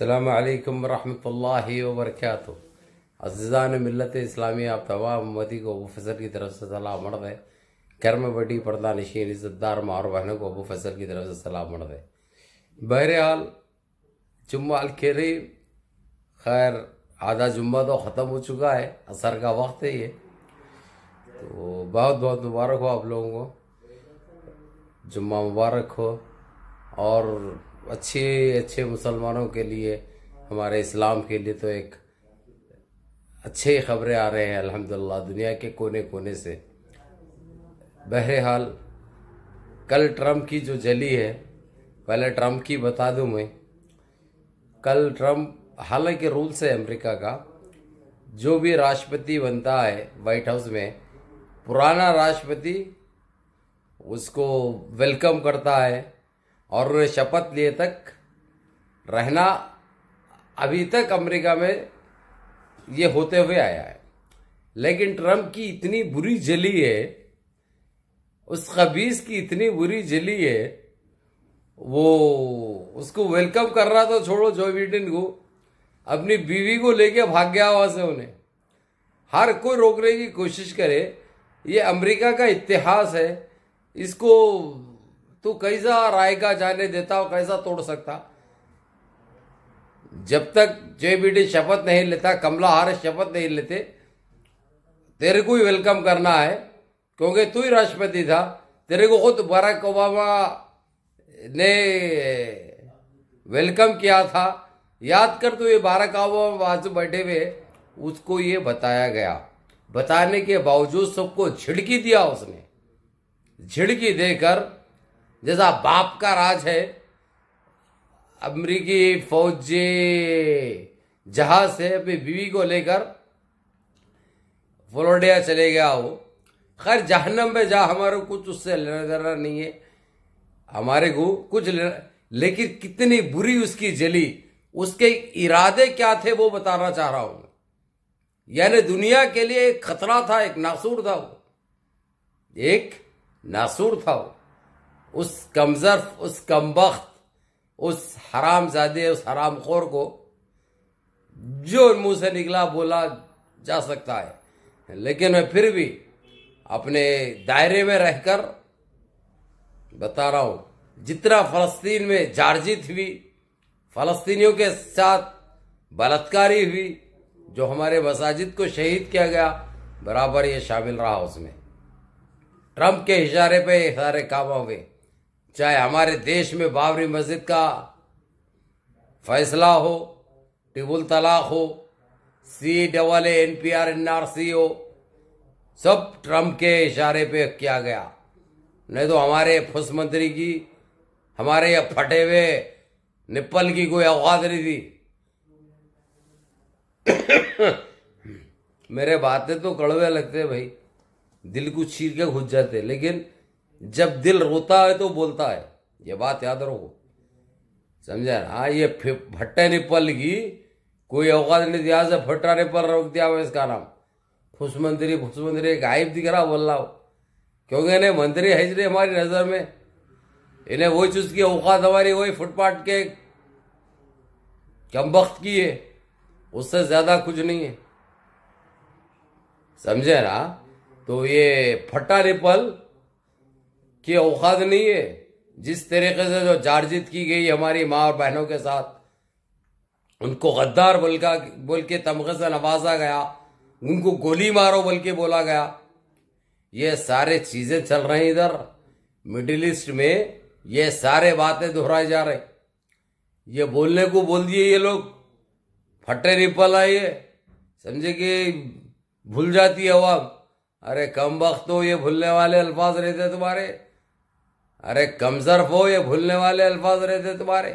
अल्लाम वरहि वरक अज़ान मिलत इस्लामी आप तमाम मदी को अबू फसल की तरफ से सलाम मर दें घर में बड़ी पर्दा नशीन इज़्ज़तदार मार बहनों को अबू फसल की तरफ से सलाम मर दें बहरहाल जुम्मा खेरी खैर आधा जुम्मा तो ख़त्म हो चुका है असर का वक्त है ये तो बहुत बहुत मुबारक हो आप लोगों को जुम्मा मुबारक हो और अच्छे अच्छे मुसलमानों के लिए हमारे इस्लाम के लिए तो एक अच्छे खबरें आ रहे हैं अल्हम्दुलिल्लाह दुनिया के कोने कोने से बहरहाल कल ट्रम्प की जो जली है पहले ट्रम्प की बता दूं मैं कल ट्रम्प हालांकि रूल्स है अमेरिका का जो भी राष्ट्रपति बनता है वाइट हाउस में पुराना राष्ट्रपति उसको वेलकम करता है और शपथ लिए तक रहना अभी तक अमेरिका में ये होते हुए आया है लेकिन ट्रम्प की इतनी बुरी जली है उस खबीस की इतनी बुरी जली है वो उसको वेलकम कर रहा था छोड़ो जो बिडेन को अपनी बीवी को लेके भाग गया वहां से उन्हें हर कोई रोकने की कोशिश करे ये अमेरिका का इतिहास है इसको तू कैसा रायगा जाने देता और कैसा तोड़ सकता जब तक जे बीडी शपथ नहीं लेता कमला हार शपथ नहीं लेते तेरे को ही वेलकम करना है क्योंकि तू ही राष्ट्रपति था तेरे को खुद बराक ओबामा ने वेलकम किया था याद कर तो ये बारह ओबामा बाजू बैठे हुए उसको ये बताया गया बताने के बावजूद सबको झिड़की दिया उसने झिड़की देकर जैसा बाप का राज है अमरीकी फौजी जहाज से अपनी बीवी को लेकर फ्लोरिडा चले गया वो खैर जहनम में जा हमारे कुछ उससे लेना देना नहीं है हमारे को कुछ लेकिन कितनी बुरी उसकी जली उसके इरादे क्या थे वो बताना चाह रहा हूं यानी दुनिया के लिए एक खतरा था एक नासूर था वो एक नासूर था वो उस कमजर्फ उस कम वक्त उस हराम जादे उस हराम खोर को जो मुंह से निकला बोला जा सकता है लेकिन मैं फिर भी अपने दायरे में रहकर बता रहा हूं जितना फलस्तीन में जारजित हुई फलस्तीनियों के साथ बलात्कारी हुई जो हमारे मसाजिद को शहीद किया गया बराबर ये शामिल रहा उसमें ट्रंप के इशारे पे सारे काम हो गए चाहे हमारे देश में बाबरी मस्जिद का फैसला हो टिबुल तलाक हो C double A N P R N R C हो सब ट्रम्प के इशारे पे किया गया नहीं तो हमारे फुस मंत्री की हमारे ये फटे हुए निप्पल की कोई औकात नहीं थी मेरे बातें तो कड़वे लगते भाई दिल को छीर के घुस जाते लेकिन जब दिल रोता है तो बोलता है ये बात याद रखो समझा हाँ ये फट्टे ने पल की कोई औकात नहीं दिया से फट्टा ने पल रोक दिया इसका नाम फुस मंत्री फुस मंत्री गायब दिख रहा बोल रहा हो क्योंकि इन्हें मंत्री है हमारी नज़र में इन्हें वही चीज़ की औकात हमारी वही फुटपाथ के कम वक्त की है उससे ज़्यादा कुछ नहीं है समझे ना तो ये फट्टा रिपल कि औकात नहीं है जिस तरीके से जो जारजित की गई हमारी माँ और बहनों के साथ उनको गद्दार बोलका बोल के तमगे से नवाजा गया उनको गोली मारो बोल के बोला गया ये सारे चीजें चल रही इधर मिडिल ईस्ट में ये सारे बातें दोहराई जा रही ये बोलने को बोल दिए ये लोग फटे निपल है ये समझे कि भूल जाती है अब अरे कम वक्त तो ये भूलने वाले अल्फाज रहते तुम्हारे अरे कमजर्फ हो ये भूलने वाले अल्फाज रहते तुम्हारे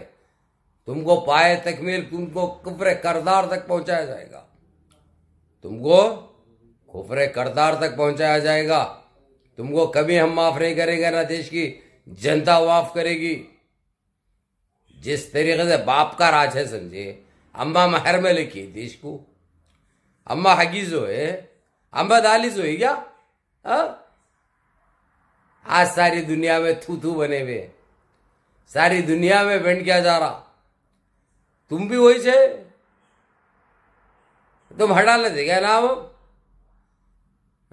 तुमको पाए तकमील तुमको कुफरे करदार तक पहुंचाया जाएगा तुमको कुफरे करदार तक पहुंचाया जाएगा तुमको कभी हम माफ नहीं करेंगे ना देश की जनता माफ करेगी जिस तरीके से बाप का राज है समझे अम्मा महर में लिखी देश को अम्मा हगीज हो अम्मा दालिज हो क्या हाँ आज सारी दुनिया में थू थू बने हुए सारी दुनिया में बैंड किया जा रहा तुम भी वही से तुम हटा लेते क्या नाम अब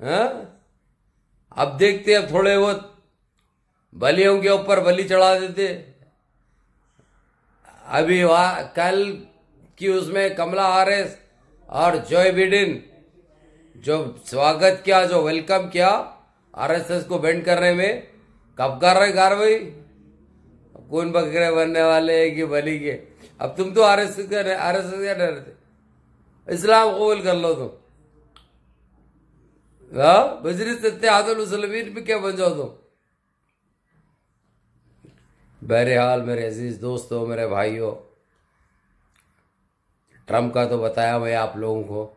हाँ? अब देखते अब थोड़े बहुत बलियों के ऊपर बलि चढ़ा देते अभी वहा कल की उसमें कमला आर और जॉय बिडिन जो स्वागत किया जो वेलकम किया आरएसएस को बैंड करने में कब कर रहे कार्रवाई कौन बकरे बनने वाले है कि बनी के अब तुम तो आर एस एस का आर एस एस क्या डर थे इस्लाम कबूल कर लो तुम हाँ, बजरी सत्य आदल मुसलमीन भी क्या बन जाओ तुम बहरहाल मेरे अजीज दोस्तों मेरे भाइयों ट्रम्प का तो बताया मैं आप लोगों को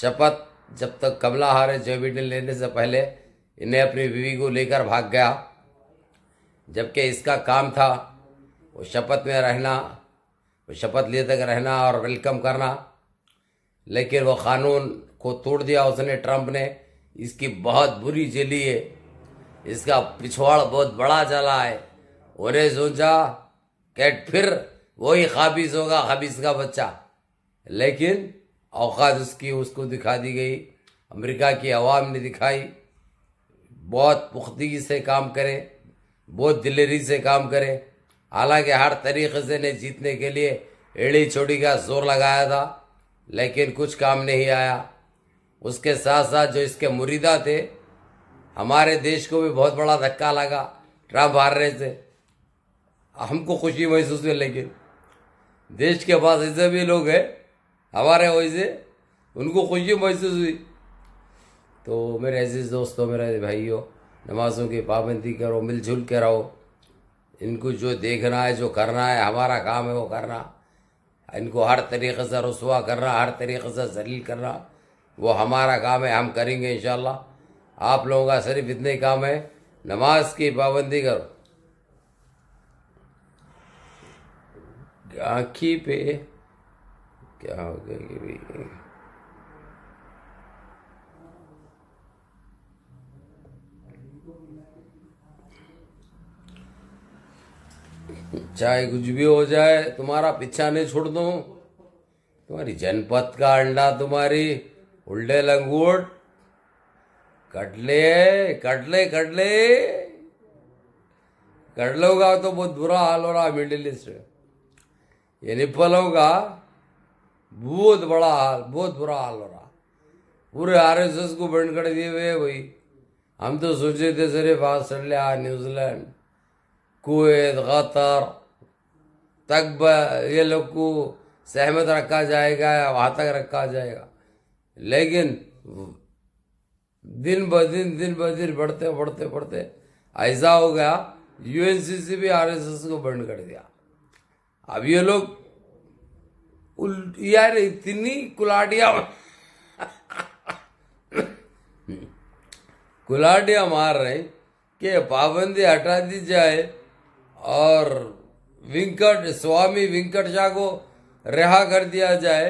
शपथ जब तक कमला हारे जो बिडेन लेने से पहले इन्हें अपनी बीवी को लेकर भाग गया जबकि इसका काम था वो शपथ में रहना वो शपथ लिए तक रहना और वेलकम करना लेकिन वो कानून को तोड़ दिया उसने ट्रंप ने इसकी बहुत बुरी जेली है इसका पिछवाड़ बहुत बड़ा चला है उन्हें सोचा कि फिर वही खाबिज होगा खाबिज का बच्चा लेकिन औकात उसकी उसको दिखा दी गई अमेरिका की आवाम ने दिखाई बहुत पुख्ती से काम करें बहुत दिलेरी से काम करें हालांकि हर तरीके से ने जीतने के लिए एड़ी छोड़ी का जोर लगाया था लेकिन कुछ काम नहीं आया उसके साथ साथ जो इसके मुरीदा थे हमारे देश को भी बहुत बड़ा धक्का लगा हार रहे थे हमको खुशी महसूस हुई लेकिन देश के पास ऐसे भी लोग हैं हमारे वैसे उनको खुशी महसूस हुई तो मेरे अजीज़ दोस्तों मेरे भाइयों नमाज़ों की पाबंदी करो मिलजुल के रहो इनको जो देखना है जो करना है हमारा काम है वो करना इनको हर तरीक़े से रसुआ करना हर तरीक़े से जलील करना वो हमारा काम है हम करेंगे इन आप लोगों का सिर्फ इतने काम है नमाज की पाबंदी करो आँखी पे क्या हो गया कि भाई चाहे कुछ भी हो जाए तुम्हारा पीछा नहीं छोड़ दू तुम्हारी जनपद का अंडा तुम्हारी उल्टे लंगूट कटले कटले कटले कट लोगा तो बहुत बुरा हाल हो रहा मिडिल ईस्ट में ये निपलों का बहुत बड़ा हाल बहुत बुरा हाल हो रहा पूरे आर एस एस को बंद कर दिए हुए भाई हम तो सोचे थे सिर्फ ऑस्ट्रेलिया न्यूजीलैंड कुवैत कतर तक ये लोग को सहमत रखा जाएगा या वहाँ तक रखा जाएगा लेकिन दिन ब दिन दिन ब दिन बढ़ते बढ़ते बढ़ते ऐसा हो गया यूएनसीसी भी आरएसएस को बंद कर दिया अब ये लोग यार इतनी कुलाटिया कुलाटिया मार रहे कि पाबंदी हटा दी जाए और वेंकट स्वामी वेंकट शाह को रिहा कर दिया जाए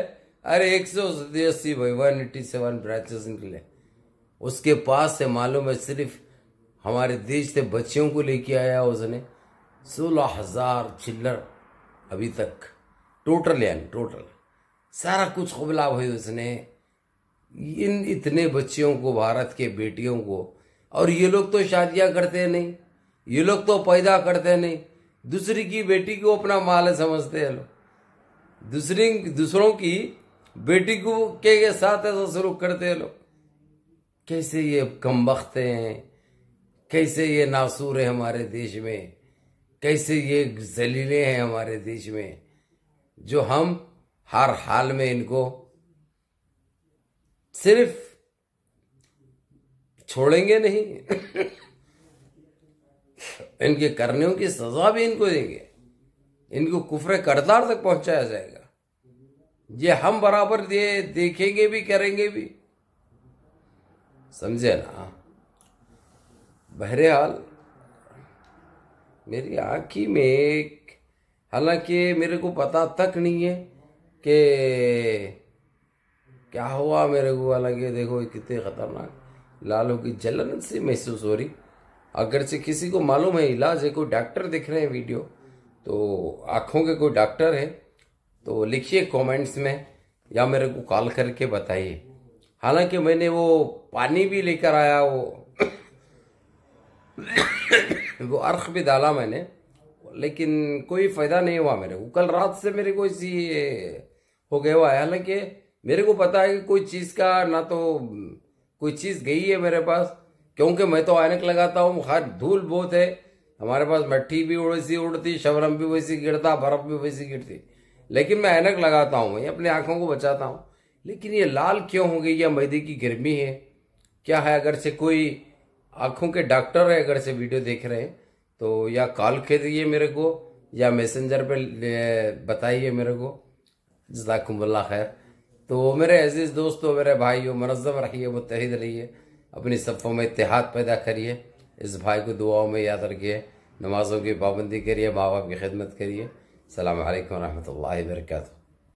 अरे एक सौ अस्सी भाई वन एट्टी सेवन ब्रांचेस निकले उसके पास से मालूम है सिर्फ हमारे देश से बच्चियों को लेके आया उसने सोलह हजार चिल्लर अभी तक टोटल यानी टोटल सारा कुछ कबला हुई उसने इन इतने बच्चियों को भारत के बेटियों को और ये लोग तो शादियां करते नहीं ये लोग तो पैदा करते नहीं दूसरी की बेटी को अपना माल समझते हैं लोग दूसरी दूसरों की बेटी को के, के साथ ऐसा शुरू करते हैं लोग कैसे ये कम हैं कैसे ये नासूर है हमारे देश में कैसे ये जलीले हैं हमारे देश में जो हम हर हाल में इनको सिर्फ छोड़ेंगे नहीं इनके करने की सजा भी इनको देंगे इनको कुफरे करदार तक पहुंचाया जाएगा ये हम बराबर दे देखेंगे भी करेंगे भी समझे ना बहरहाल मेरी आंखी में एक हालांकि मेरे को पता तक नहीं है कि क्या हुआ मेरे को हालांकि देखो कितने खतरनाक लालों की जलन सी महसूस हो रही अगर से किसी को मालूम है इलाज है कोई डॉक्टर देख रहे हैं वीडियो तो आंखों के कोई डॉक्टर है तो लिखिए कमेंट्स में या मेरे को कॉल करके बताइए हालांकि मैंने वो पानी भी लेकर आया वो वो अर्ख भी डाला मैंने लेकिन कोई फ़ायदा नहीं हुआ मेरे को कल रात से मेरे को इसी हो गया हुआ है हालांकि मेरे को पता है कि कोई चीज़ का ना तो कोई चीज़ गई है मेरे पास क्योंकि मैं तो ऐनक लगाता हूँ हर धूल बहुत है हमारे पास मट्टी भी वैसी उड़ती शबरम भी वैसी गिरता बर्फ भी वैसी गिरती लेकिन मैं ऐनक लगाता हूँ अपने अपनी आँखों को बचाता हूँ लेकिन ये लाल क्यों हो गई या मैदे की गर्मी है क्या है अगर से कोई आँखों के डॉक्टर है अगर से वीडियो देख रहे हैं तो या कॉल कीजिए मेरे को या मैसेंजर पे बताइए मेरे को जदाकुमल्ला खैर तो मेरे अजीज़ दोस्तों मेरे भाइयों मनज़म रहिए मुतहद रहिए अपनी सफ़ों में इतिहाद पैदा करिए इस भाई को दुआओं में याद रखिए नमाज़ों की पाबंदी करिए माँ बाप की खिदमत करिए अल्लाम वरहमल वर्का